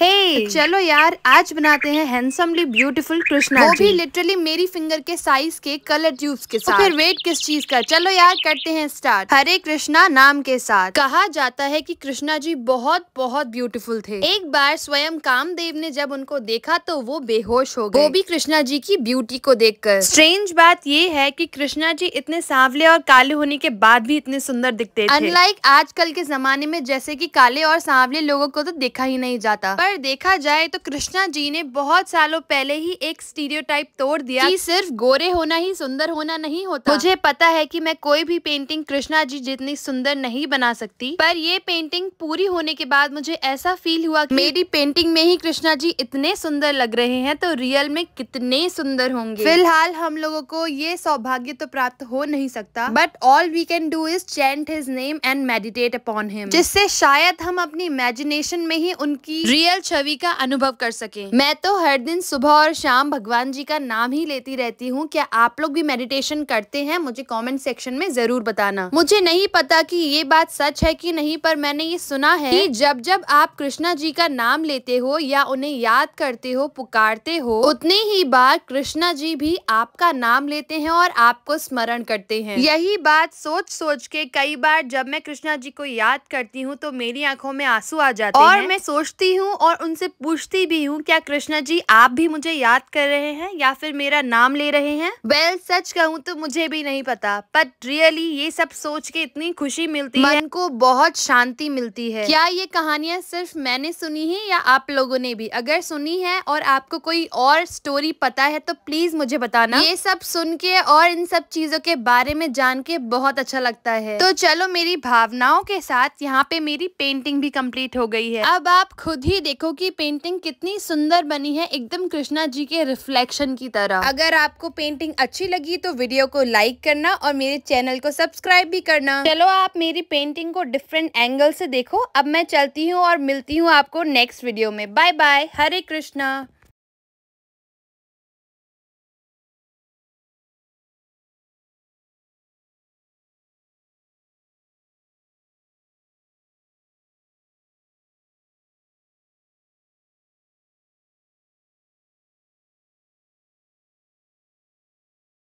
हे hey, तो चलो यार आज बनाते हैं हैंडसमली ब्यूटीफुल कृष्णा वो भी लिटरली मेरी फिंगर के साइज के कलर ट्यूब्स के साथ तो फिर वेट किस चीज का चलो यार करते हैं स्टार्ट हरे कृष्णा नाम के साथ कहा जाता है कि कृष्णा जी बहुत बहुत ब्यूटीफुल थे एक बार स्वयं कामदेव ने जब उनको देखा तो वो बेहोश हो गए वो भी कृष्णा जी की ब्यूटी को देख कर स्ट्रेंज बात ये है की कृष्णा जी इतने सांवले और काले होने के बाद भी इतने सुंदर दिखते अनलाइक आजकल के जमाने में जैसे की काले और सांवले लोगों को तो देखा ही नहीं जाता पर देखा जाए तो कृष्णा जी ने बहुत सालों पहले ही एक स्टीरियो तोड़ दिया कि सिर्फ गोरे होना ही सुंदर होना नहीं होता मुझे पता है कि मैं कोई भी पेंटिंग कृष्णा जी जितनी सुंदर नहीं बना सकती पर ये पेंटिंग पूरी होने के बाद मुझे ऐसा फील हुआ कि मेरी पेंटिंग में ही कृष्णा जी इतने सुंदर लग रहे हैं तो रियल में कितने सुंदर होंगे फिलहाल हम लोगो को ये सौभाग्य तो प्राप्त हो नहीं सकता but all we can do is chant his name and meditate upon him जिससे शायद हम अपनी इमेजिनेशन में ही उनकी रियल सरल छवि का अनुभव कर सके मैं तो हर दिन सुबह और शाम भगवान जी का नाम ही लेती रहती हूँ क्या आप लोग भी मेडिटेशन करते हैं मुझे कमेंट सेक्शन में जरूर बताना मुझे नहीं पता कि ये बात सच है कि नहीं पर मैंने ये सुना है कि जब जब आप कृष्णा जी का नाम लेते हो या उन्हें याद करते हो पुकारते हो उतनी ही बार कृष्णा जी भी आपका नाम लेते हैं और आपको स्मरण करते हैं यही बात सोच सोच के कई बार जब मैं कृष्णा जी को याद करती हूँ तो मेरी आंखों में आंसू आ जाते और मैं सोचती हूँ और उनसे पूछती भी हूँ क्या कृष्णा जी आप भी मुझे याद कर रहे हैं या फिर मेरा नाम ले रहे हैं वेल well, सच कहूँ तो मुझे भी नहीं पता बट रियली ये सब सोच के इतनी खुशी मिलती मन है मन को बहुत शांति मिलती है क्या ये कहानियाँ सिर्फ मैंने सुनी है या आप लोगों ने भी अगर सुनी है और आपको कोई और स्टोरी पता है तो प्लीज मुझे बताना ये सब सुन के और इन सब चीजों के बारे में जान के बहुत अच्छा लगता है तो चलो मेरी भावनाओं के साथ यहाँ पे मेरी पेंटिंग भी कम्प्लीट हो गई है अब आप खुद ही देख देखो कि पेंटिंग कितनी सुंदर बनी है एकदम कृष्णा जी के रिफ्लेक्शन की तरह अगर आपको पेंटिंग अच्छी लगी तो वीडियो को लाइक करना और मेरे चैनल को सब्सक्राइब भी करना चलो आप मेरी पेंटिंग को डिफरेंट एंगल से देखो अब मैं चलती हूँ और मिलती हूँ आपको नेक्स्ट वीडियो में बाय बाय हरे कृष्णा